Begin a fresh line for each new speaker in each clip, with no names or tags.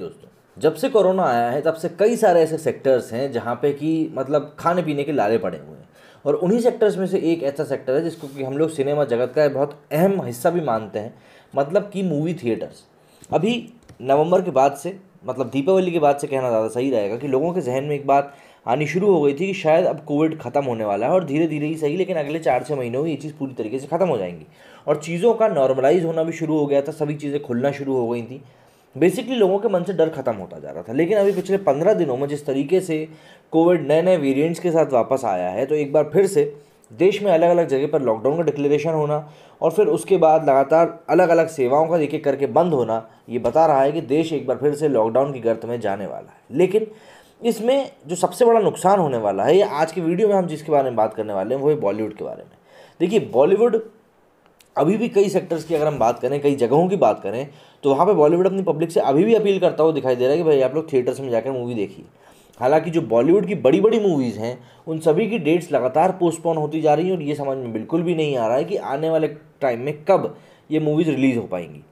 दोस्तों जब से कोरोना आया है तब से कई सारे ऐसे सेक्टर्स हैं जहाँ पे कि मतलब खाने पीने के लाले पड़े हुए हैं और उन्हीं सेक्टर्स में से एक ऐसा सेक्टर है जिसको कि हम लोग सिनेमा जगत का बहुत अहम हिस्सा भी मानते हैं मतलब कि मूवी थिएटर्स अभी नवंबर के बाद से मतलब दीपावली के बाद से कहना ज़्यादा सही रहेगा कि लोगों के जहन में एक बात आनी शुरू हो गई थी कि शायद अब कोविड ख़त्म होने वाला है और धीरे धीरे ही सही लेकिन अगले चार छः महीनों में ये चीज़ पूरी तरीके से ख़त्म हो जाएंगी और चीज़ों का नॉर्मलाइज होना भी शुरू हो गया था सभी चीज़ें खुलना शुरू हो गई थी बेसिकली लोगों के मन से डर खत्म होता जा रहा था लेकिन अभी पिछले पंद्रह दिनों में जिस तरीके से कोविड नए नए वेरियंट्स के साथ वापस आया है तो एक बार फिर से देश में अलग अलग जगह पर लॉकडाउन का डिक्लेरेशन होना और फिर उसके बाद लगातार अलग अलग सेवाओं का एक एक करके बंद होना ये बता रहा है कि देश एक बार फिर से लॉकडाउन की गर्त में जाने वाला है लेकिन इसमें जो सबसे बड़ा नुकसान होने वाला है ये आज के वीडियो में हम जिसके बारे में बात करने वाले हैं वो है बॉलीवुड के बारे में देखिए बॉलीवुड अभी भी कई सेक्टर्स की अगर हम बात करें कई जगहों की बात करें तो वहाँ पे बॉलीवुड अपनी पब्लिक से अभी भी अपील करता हुआ दिखाई दे रहा है कि भाई आप लोग थिएटर्स में जाकर मूवी देखिए हालांकि जो बॉलीवुड की बड़ी बड़ी मूवीज़ हैं उन सभी की डेट्स लगातार पोस्टपोन होती जा रही हैं और ये समझ में बिल्कुल भी नहीं आ रहा है कि आने वाले टाइम में कब ये मूवीज़ रिलीज़ हो पाएंगी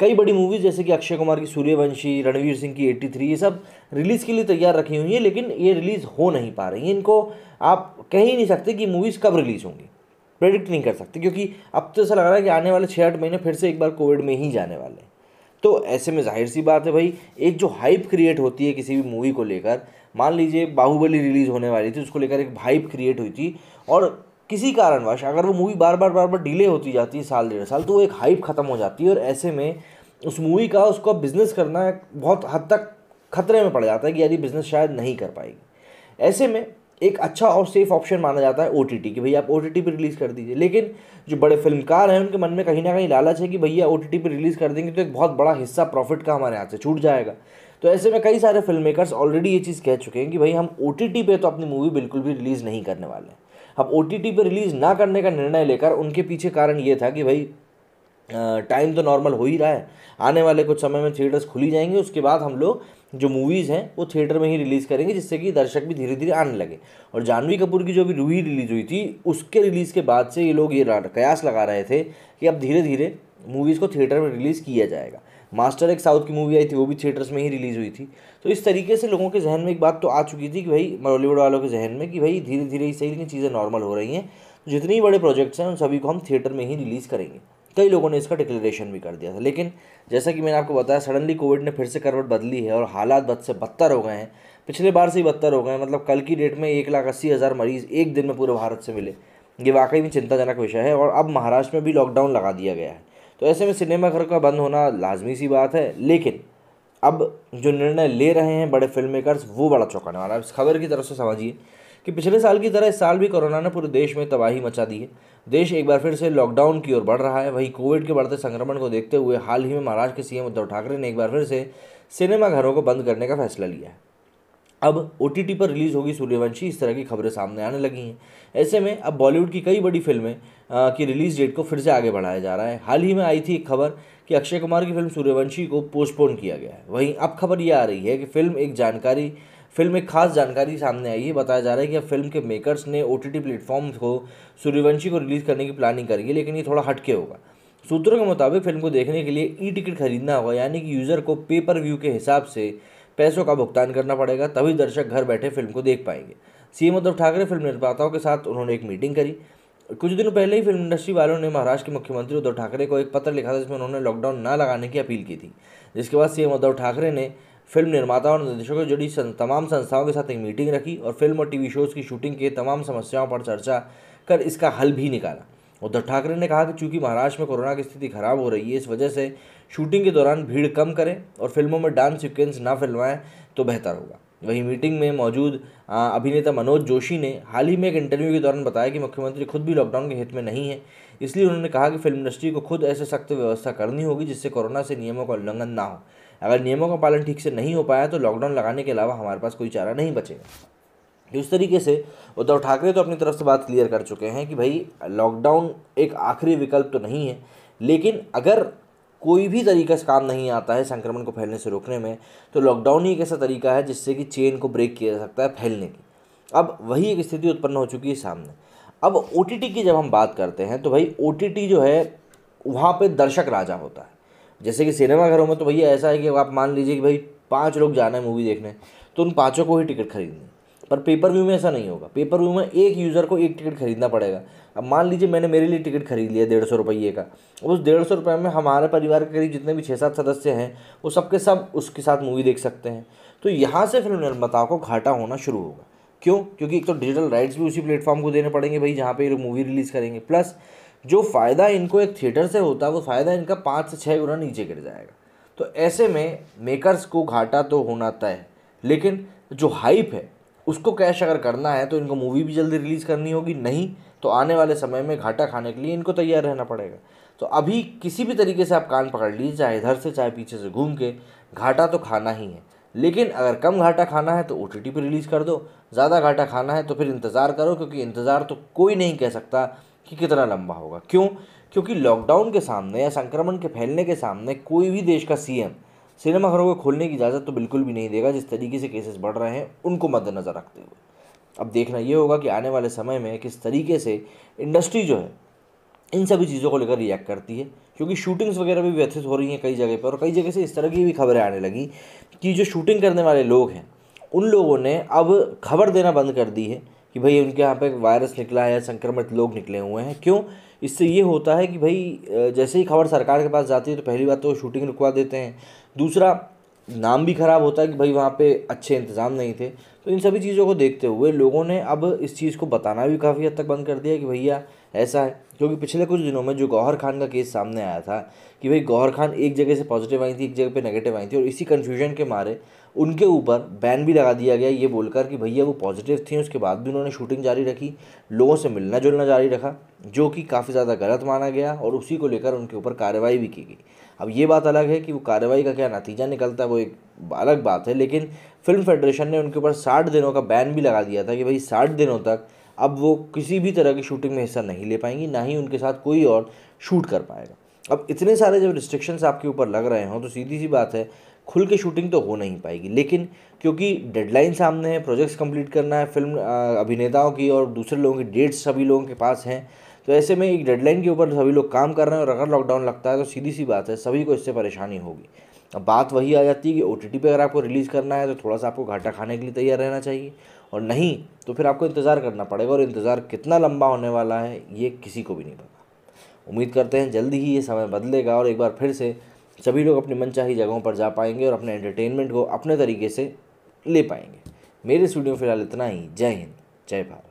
कई बड़ी मूवीज़ जैसे कि अक्षय कुमार की सूर्यवंशी रणवीर सिंह की थ्री ये सब रिलीज़ के लिए तैयार रखी हुई हैं लेकिन ये रिलीज़ हो नहीं पा रही हैं इनको आप कह ही नहीं सकते कि मूवीज़ कब रिलीज़ होंगी प्रेडिक्ट नहीं कर सकते क्योंकि अब तो ऐसा लग रहा है कि आने वाले छः आठ महीने फिर से एक बार कोविड में ही जाने वाले हैं तो ऐसे में जाहिर सी बात है भाई एक जो हाइप क्रिएट होती है किसी भी मूवी को लेकर मान लीजिए बाहुबली रिलीज़ होने वाली थी उसको लेकर एक हाइप क्रिएट हुई थी और किसी कारणवश अगर वो मूवी बार बार बार बार डिले होती जाती है साल डेढ़ साल तो वो एक हाइप ख़त्म हो जाती है और ऐसे में उस मूवी का उसको बिज़नेस करना बहुत हद तक खतरे में पड़ जाता है कि यदि बिज़नेस शायद नहीं कर पाएगी ऐसे में एक अच्छा और सेफ ऑप्शन माना जाता है ओ टी टी कि भैया आप ओ टी टी पर रिलीज़ कर दीजिए लेकिन जो बड़े फिल्मकार हैं उनके मन में कहीं ना कहीं लालच है कि भैया ओ टी टी पर रिलीज़ कर देंगे तो एक बहुत बड़ा हिस्सा प्रॉफिट का हमारे हाथ से छूट जाएगा तो ऐसे में कई सारे फिल्म मेकर्स ऑलरेडी ये चीज़ कह चुके हैं कि भाई हम ओ टी टी पर तो अपनी मूवी बिल्कुल भी रिलीज़ नहीं करने वाले हैं अब ओ टी टी पर रिलीज़ ना करने का निर्णय लेकर उनके पीछे कारण ये था कि भाई टाइम तो नॉर्मल हो ही रहा है आने वाले कुछ समय में थिएटर्स खुली जाएंगे उसके बाद हम लोग जो मूवीज़ हैं वो थिएटर में ही रिलीज़ करेंगे जिससे कि दर्शक भी धीरे धीरे आने लगे और जानवी कपूर की जो भी रूही रिलीज़ हुई थी उसके रिलीज़ के बाद से ये लोग ये कयास लगा रहे थे कि अब धीरे धीरे मूवीज़ को थिएटर में रिलीज़ किया जाएगा मास्टर एक साउथ की मूवी आई थी वो भी थिएटर्स में ही रिलीज़ हुई थी तो इस तरीके से लोगों के जहन में एक बात तो आ चुकी थी कि भाई बॉलीवुड वालों के जहन में कि भाई धीरे धीरे ही सही लेकिन चीज़ें नॉर्मल हो रही हैं तो जितने ही बड़े प्रोजेक्ट्स हैं उन सभी को हम थिएटर में ही रिलीज़ करेंगे कई लोगों ने इसका डिक्लेरेशन भी कर दिया था लेकिन जैसा कि मैंने आपको बताया सडनली कोविड ने फिर से करवट बदली है और हालात बद से बदतर हो गए हैं पिछले बार से ही बदतर हो गए हैं मतलब कल की डेट में एक लाख अस्सी हज़ार मरीज़ एक दिन में पूरे भारत से मिले ये वाकई में चिंताजनक विषय है और अब महाराष्ट्र में भी लॉकडाउन लगा दिया गया है तो ऐसे में सिनेमाघर का बंद होना लाजमी सी बात है लेकिन अब जो निर्णय ले रहे हैं बड़े फिल्म मेकर्स वो बड़ा चौंकाने वाला है इस खबर की तरफ से समझिए कि पिछले साल की तरह इस साल भी कोरोना ने पूरे देश में तबाही मचा दी है देश एक बार फिर से लॉकडाउन की ओर बढ़ रहा है वहीं कोविड के बढ़ते संक्रमण को देखते हुए हाल ही में महाराष्ट्र के सीएम उद्धव ठाकरे ने एक बार फिर से सिनेमाघरों को बंद करने का फैसला लिया है अब ओ पर रिलीज़ होगी सूर्यवंशी इस तरह की खबरें सामने आने लगी हैं ऐसे में अब बॉलीवुड की कई बड़ी फिल्में की रिलीज़ डेट को फिर से आगे बढ़ाया जा रहा है हाल ही में आई थी एक खबर कि अक्षय कुमार की फिल्म सूर्यवंशी को पोस्टपोन किया गया है वहीं अब खबर यह आ रही है कि फिल्म एक जानकारी फिल्म एक खास जानकारी सामने आई है बताया जा रहा है कि अब फिल्म के मेकर्स ने ओ टी प्लेटफॉर्म को सूर्यवंशी को रिलीज़ करने की प्लानिंग करी है लेकिन ये थोड़ा हटके होगा सूत्रों के मुताबिक फिल्म को देखने के लिए ई टिकट खरीदना होगा यानी कि यूज़र को पे पर व्यू के हिसाब से पैसों का भुगतान करना पड़ेगा तभी दर्शक घर बैठे फिल्म को देख पाएंगे सीएम उद्धव ठाकरे फिल्म निर्माताओं के साथ उन्होंने एक मीटिंग करी कुछ दिनों पहले ही फिल्म इंडस्ट्री वालों ने महाराष्ट्र के मुख्यमंत्री उद्धव ठाकरे को एक पत्र लिखा था जिसमें उन्होंने लॉकडाउन ना लगाने की अपील की थी जिसके बाद सीएम उद्धव ठाकरे ने फिल्म निर्माता और निर्देशकों से जुड़ी सं, तमाम संस्थाओं के साथ एक मीटिंग रखी और फिल्म और टीवी शोज़ की शूटिंग के तमाम समस्याओं पर चर्चा कर इसका हल भी निकाला उद्धव ठाकरे ने कहा कि चूंकि महाराष्ट्र में कोरोना की स्थिति खराब हो रही है इस वजह से शूटिंग के दौरान भीड़ कम करें और फिल्मों में डांस सिक्वेंस ना फिल्माएं तो बेहतर होगा वहीं मीटिंग में मौजूद अभिनेता मनोज जोशी ने हाल ही में एक इंटरव्यू के दौरान बताया कि मुख्यमंत्री खुद भी लॉकडाउन के हित में नहीं है इसलिए उन्होंने कहा कि फिल्म इंडस्ट्री को खुद ऐसे सख्त व्यवस्था करनी होगी जिससे कोरोना से नियमों का उल्लंघन ना हो अगर नियमों का पालन ठीक से नहीं हो पाया तो लॉकडाउन लगाने के अलावा हमारे पास कोई चारा नहीं बचेगा तो इस तरीके से उद्धव ठाकरे तो अपनी तरफ से बात क्लियर कर चुके हैं कि भाई लॉकडाउन एक आखिरी विकल्प तो नहीं है लेकिन अगर कोई भी तरीका से काम नहीं आता है संक्रमण को फैलने से रोकने में तो लॉकडाउन ही एक ऐसा तरीका है जिससे कि चेन को ब्रेक किया जा सकता है फैलने की अब वही एक स्थिति उत्पन्न हो चुकी है सामने अब ओ की जब हम बात करते हैं तो भाई ओ जो है वहाँ पर दर्शक राजा होता है जैसे कि सिनेमा घरों में तो भैया ऐसा है कि आप मान लीजिए कि भाई पाँच लोग जाना है मूवी देखने तो उन पाँचों को ही टिकट खरीदनी पर पेपर व्यू में ऐसा नहीं होगा पेपर व्यू में एक यूज़र को एक टिकट खरीदना पड़ेगा अब मान लीजिए मैंने मेरे लिए टिकट खरीद लिया डेढ़ सौ रुपये का उस डेढ़ सौ रुपये में हमारे परिवार के करीब जितने भी छः सात सदस्य हैं वो सब के सब उसके साथ मूवी देख सकते हैं तो यहाँ से फिल्म निर्माताओं को घाटा होना शुरू होगा क्यों क्योंकि एक तो डिजिटल राइट्स भी उसी प्लेटफॉर्म को देने पड़ेंगे भाई जहाँ पर मूवी रिलीज़ करेंगे प्लस जो फ़ायदा इनको एक थिएटर से होता है वो फ़ायदा इनका पाँच से छः गुना नीचे गिर जाएगा तो ऐसे में मेकर्स को घाटा तो होना तय लेकिन जो हाइप है उसको कैश अगर करना है तो इनको मूवी भी जल्दी रिलीज़ करनी होगी नहीं तो आने वाले समय में घाटा खाने के लिए इनको तैयार रहना पड़ेगा तो अभी किसी भी तरीके से आप कान पकड़ लीजिए चाहे इधर से चाहे पीछे से घूम के घाटा तो खाना ही है लेकिन अगर कम घाटा खाना है तो ओ टी पर रिलीज़ कर दो ज़्यादा घाटा खाना है तो फिर इंतज़ार करो क्योंकि इंतज़ार तो कोई नहीं कह सकता कि कितना लंबा होगा क्यों क्योंकि लॉकडाउन के सामने या संक्रमण के फैलने के सामने कोई भी देश का सीएम सिनेमाघरों को खोलने की इजाज़त तो बिल्कुल भी नहीं देगा जिस तरीके से केसेस बढ़ रहे हैं उनको मद्देनज़र रखते हुए अब देखना ये होगा कि आने वाले समय में किस तरीके से इंडस्ट्री जो है इन सभी चीज़ों को लेकर रिएक्ट करती है क्योंकि शूटिंग्स वगैरह भी व्यथित हो रही हैं कई जगह पर और कई जगह से इस तरह की भी खबरें आने लगी कि जो शूटिंग करने वाले लोग हैं उन लोगों ने अब खबर देना बंद कर दी है कि भाई उनके यहाँ पे वायरस निकला है संक्रमित लोग निकले हुए हैं क्यों इससे ये होता है कि भाई जैसे ही खबर सरकार के पास जाती है तो पहली बात तो शूटिंग रुकवा देते हैं दूसरा नाम भी ख़राब होता है कि भाई वहाँ पे अच्छे इंतज़ाम नहीं थे तो इन सभी चीज़ों को देखते हुए लोगों ने अब इस चीज़ को बताना भी काफ़ी हद तक बंद कर दिया कि भैया ऐसा है क्योंकि पिछले कुछ दिनों में जो गौहर खान का केस सामने आया था कि भाई गौहर खान एक जगह से पॉजिटिव आई थी एक जगह पे नेगेटिव आई थी और इसी कन्फ्यूजन के मारे उनके ऊपर बैन भी लगा दिया गया ये बोलकर कि भैया वो पॉजिटिव थे उसके बाद भी उन्होंने शूटिंग जारी रखी लोगों से मिलना जुलना जारी रखा जो कि काफ़ी ज़्यादा गलत माना गया और उसी को लेकर उनके ऊपर कार्रवाई भी की गई अब ये बात अलग है कि वो कार्रवाई का क्या नतीजा निकलता है वो एक अलग बात है लेकिन फिल्म फेडरेशन ने उनके ऊपर साठ दिनों का बैन भी लगा दिया था कि भाई साठ दिनों तक अब वो किसी भी तरह की शूटिंग में हिस्सा नहीं ले पाएंगी ना ही उनके साथ कोई और शूट कर पाएगा अब इतने सारे जब रिस्ट्रिक्शंस आपके ऊपर लग रहे हों तो सीधी सी बात है खुल के शूटिंग तो हो नहीं पाएगी लेकिन क्योंकि डेडलाइन सामने है प्रोजेक्ट्स कंप्लीट करना है फिल्म अभिनेताओं की और दूसरे लोगों की डेट्स सभी लोगों के पास हैं तो ऐसे में एक डेडलाइन के ऊपर सभी लोग काम कर रहे हैं और अगर लॉकडाउन लगता है तो सीधी सी बात है सभी को इससे परेशानी होगी अब बात वही आ जाती है कि ओ टी पर अगर आपको रिलीज़ करना है तो थोड़ा सा आपको घाटा खाने के लिए तैयार रहना चाहिए और नहीं तो फिर आपको इंतज़ार करना पड़ेगा और इंतज़ार कितना लंबा होने वाला है ये किसी को भी नहीं पता उम्मीद करते हैं जल्दी ही ये समय बदलेगा और एक बार फिर से सभी लोग अपनी मनचाही जगहों पर जा पाएंगे और अपने एंटरटेनमेंट को अपने तरीके से ले पाएंगे मेरे स्टूडियो में फिलहाल इतना ही जय हिंद जय भारत